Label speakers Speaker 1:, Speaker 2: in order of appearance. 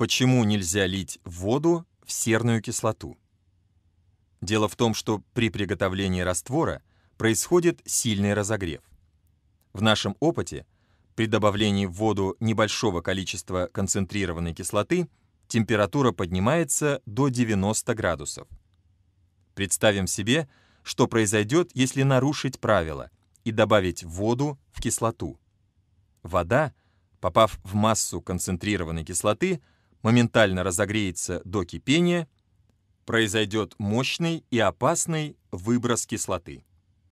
Speaker 1: Почему
Speaker 2: нельзя лить воду в серную кислоту? Дело в том, что при приготовлении раствора происходит сильный разогрев. В нашем опыте при добавлении в воду небольшого количества концентрированной кислоты температура поднимается до 90 градусов. Представим себе, что произойдет, если нарушить правило и добавить воду в кислоту. Вода, попав в массу концентрированной кислоты, моментально разогреется до кипения, произойдет мощный и опасный
Speaker 1: выброс кислоты.